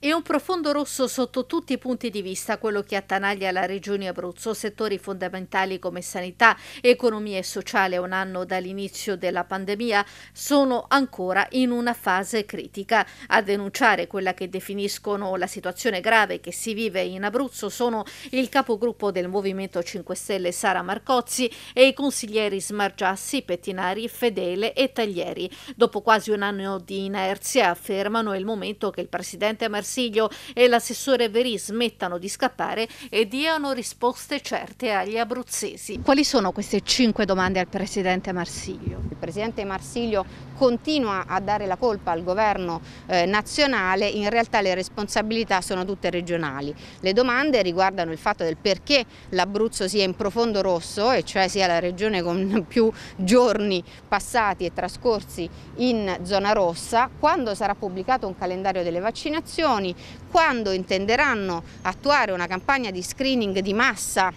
È un profondo rosso sotto tutti i punti di vista quello che attanaglia la regione Abruzzo, settori fondamentali come sanità, economia e sociale un anno dall'inizio della pandemia sono ancora in una fase critica. A denunciare quella che definiscono la situazione grave che si vive in Abruzzo sono il capogruppo del Movimento 5 Stelle Sara Marcozzi e i consiglieri Smargiassi, Pettinari, Fedele e Taglieri. Dopo quasi un anno di inerzia affermano è il momento che il presidente Marcozzi Marsiglio e l'assessore Veri smettano di scappare e diano risposte certe agli abruzzesi. Quali sono queste cinque domande al Presidente Marsiglio? Il Presidente Marsiglio continua a dare la colpa al governo eh, nazionale, in realtà le responsabilità sono tutte regionali. Le domande riguardano il fatto del perché l'Abruzzo sia in profondo rosso, e cioè sia la regione con più giorni passati e trascorsi in zona rossa, quando sarà pubblicato un calendario delle vaccinazioni, Regioni quando intenderanno attuare una campagna di screening di massa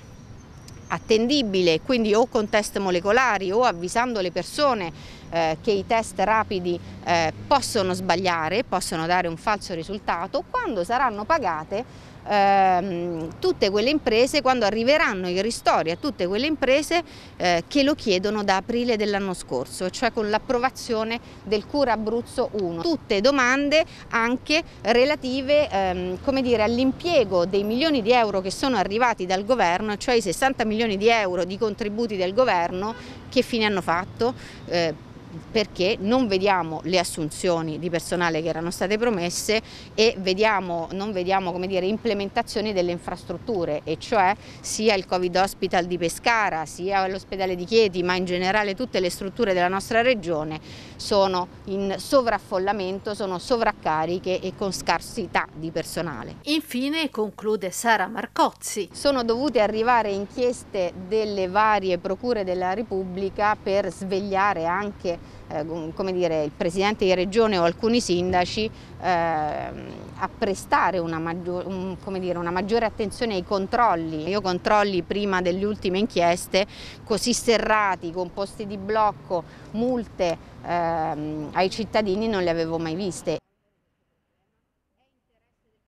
attendibile, quindi o con test molecolari o avvisando le persone eh, che i test rapidi eh, possono sbagliare, possono dare un falso risultato, quando saranno pagate ehm, tutte quelle imprese, quando arriveranno i ristori a tutte quelle imprese eh, che lo chiedono da aprile dell'anno scorso, cioè con l'approvazione del Cura Abruzzo 1. Tutte domande anche relative ehm, all'impiego dei milioni di euro che sono arrivati dal governo, cioè i 60 milioni di euro di contributi del governo, che fine hanno fatto? Eh, perché non vediamo le assunzioni di personale che erano state promesse e vediamo, non vediamo dire, implementazioni delle infrastrutture, e cioè sia il Covid Hospital di Pescara, sia l'ospedale di Chieti, ma in generale tutte le strutture della nostra regione sono in sovraffollamento, sono sovraccariche e con scarsità di personale. Infine, conclude Sara Marcozzi. Sono dovute arrivare inchieste delle varie procure della Repubblica per svegliare anche eh, come dire, il Presidente di Regione o alcuni sindaci ehm, a prestare una, maggior, un, dire, una maggiore attenzione ai controlli. Io controlli prima delle ultime inchieste così serrati, con posti di blocco, multe ehm, ai cittadini non le avevo mai viste.